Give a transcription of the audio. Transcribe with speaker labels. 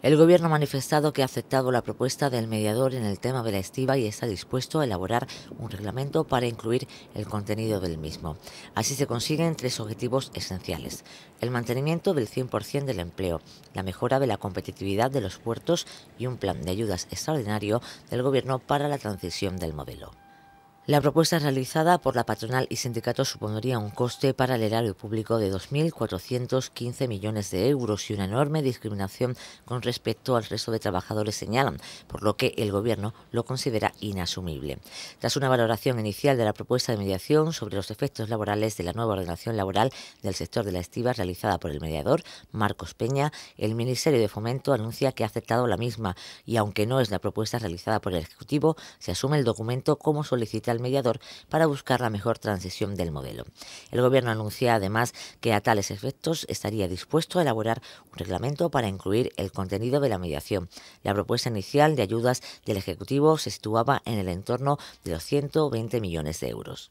Speaker 1: El gobierno ha manifestado que ha aceptado la propuesta del mediador en el tema de la estiva y está dispuesto a elaborar un reglamento para incluir el contenido del mismo. Así se consiguen tres objetivos esenciales. El mantenimiento del 100% del empleo, la mejora de la competitividad de los puertos y un plan de ayudas extraordinario del gobierno para la transición del modelo. La propuesta realizada por la patronal y sindicatos supondría un coste para el erario público de 2.415 millones de euros y una enorme discriminación con respecto al resto de trabajadores, señalan, por lo que el Gobierno lo considera inasumible. Tras una valoración inicial de la propuesta de mediación sobre los efectos laborales de la nueva ordenación laboral del sector de la estiva realizada por el mediador Marcos Peña, el Ministerio de Fomento anuncia que ha aceptado la misma y, aunque no es la propuesta realizada por el Ejecutivo, se asume el documento como solicita mediador para buscar la mejor transición del modelo. El Gobierno anuncia además que a tales efectos estaría dispuesto a elaborar un reglamento para incluir el contenido de la mediación. La propuesta inicial de ayudas del Ejecutivo se situaba en el entorno de los 120 millones de euros.